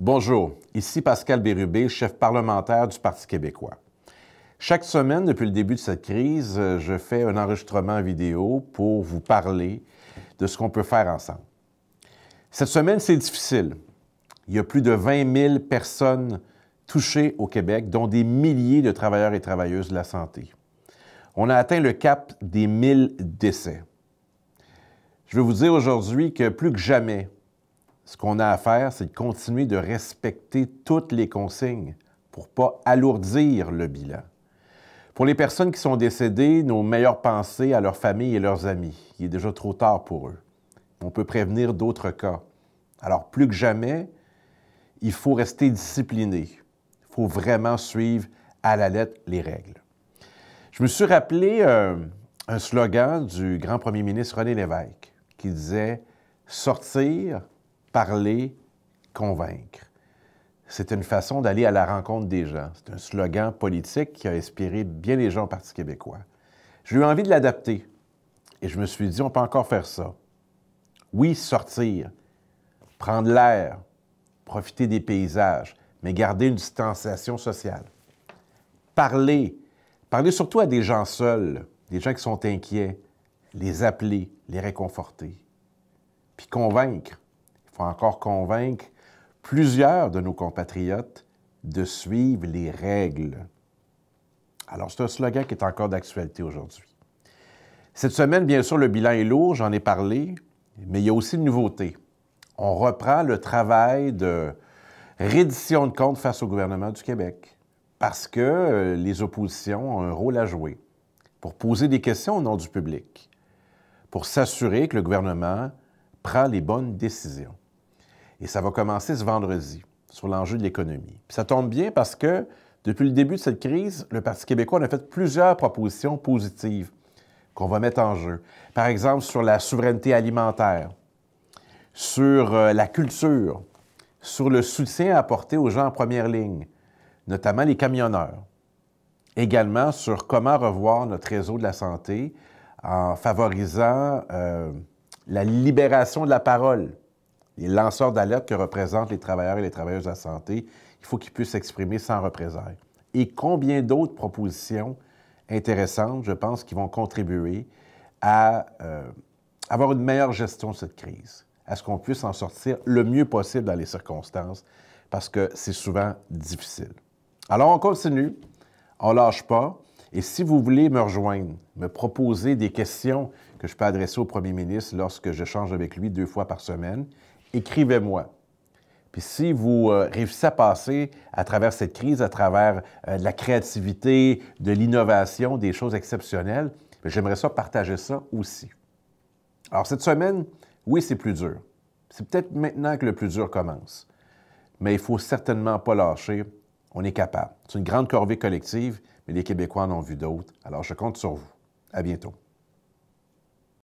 Bonjour, ici Pascal Bérubé, chef parlementaire du Parti québécois. Chaque semaine, depuis le début de cette crise, euh, je fais un enregistrement vidéo pour vous parler de ce qu'on peut faire ensemble. Cette semaine, c'est difficile. Il y a plus de 20 000 personnes touchées au Québec, dont des milliers de travailleurs et travailleuses de la santé. On a atteint le cap des 000 décès. Je veux vous dire aujourd'hui que plus que jamais, ce qu'on a à faire, c'est de continuer de respecter toutes les consignes pour ne pas alourdir le bilan. Pour les personnes qui sont décédées, nos meilleures pensées à leurs familles et leurs amis. Il est déjà trop tard pour eux. On peut prévenir d'autres cas. Alors, plus que jamais, il faut rester discipliné. Il faut vraiment suivre à la lettre les règles. Je me suis rappelé euh, un slogan du grand premier ministre René Lévesque qui disait Sortir, parler, convaincre. C'est une façon d'aller à la rencontre des gens. C'est un slogan politique qui a inspiré bien les gens au Parti québécois. J'ai eu envie de l'adapter et je me suis dit, on peut encore faire ça. Oui, sortir, prendre l'air, profiter des paysages, mais garder une distanciation sociale. Parler, parler surtout à des gens seuls, des gens qui sont inquiets, les appeler, les réconforter, puis convaincre encore convaincre plusieurs de nos compatriotes de suivre les règles. Alors, c'est un slogan qui est encore d'actualité aujourd'hui. Cette semaine, bien sûr, le bilan est lourd, j'en ai parlé, mais il y a aussi une nouveauté. On reprend le travail de reddition de comptes face au gouvernement du Québec, parce que euh, les oppositions ont un rôle à jouer pour poser des questions au nom du public, pour s'assurer que le gouvernement prend les bonnes décisions. Et ça va commencer ce vendredi sur l'enjeu de l'économie. ça tombe bien parce que depuis le début de cette crise, le Parti québécois a fait plusieurs propositions positives qu'on va mettre en jeu. Par exemple, sur la souveraineté alimentaire, sur euh, la culture, sur le soutien apporté aux gens en première ligne, notamment les camionneurs. Également sur comment revoir notre réseau de la santé en favorisant euh, la libération de la parole, les lanceurs d'alerte que représentent les travailleurs et les travailleuses de la santé, il faut qu'ils puissent s'exprimer sans représailles. Et combien d'autres propositions intéressantes, je pense, qui vont contribuer à euh, avoir une meilleure gestion de cette crise, à ce qu'on puisse en sortir le mieux possible dans les circonstances, parce que c'est souvent difficile. Alors on continue, on lâche pas. Et si vous voulez me rejoindre, me proposer des questions que je peux adresser au premier ministre lorsque je change avec lui deux fois par semaine, écrivez-moi. Puis si vous euh, réussissez à passer à travers cette crise, à travers euh, de la créativité, de l'innovation, des choses exceptionnelles, ben, j'aimerais ça partager ça aussi. Alors cette semaine, oui, c'est plus dur. C'est peut-être maintenant que le plus dur commence. Mais il ne faut certainement pas lâcher. On est capable. C'est une grande corvée collective, mais les Québécois en ont vu d'autres. Alors je compte sur vous. À bientôt.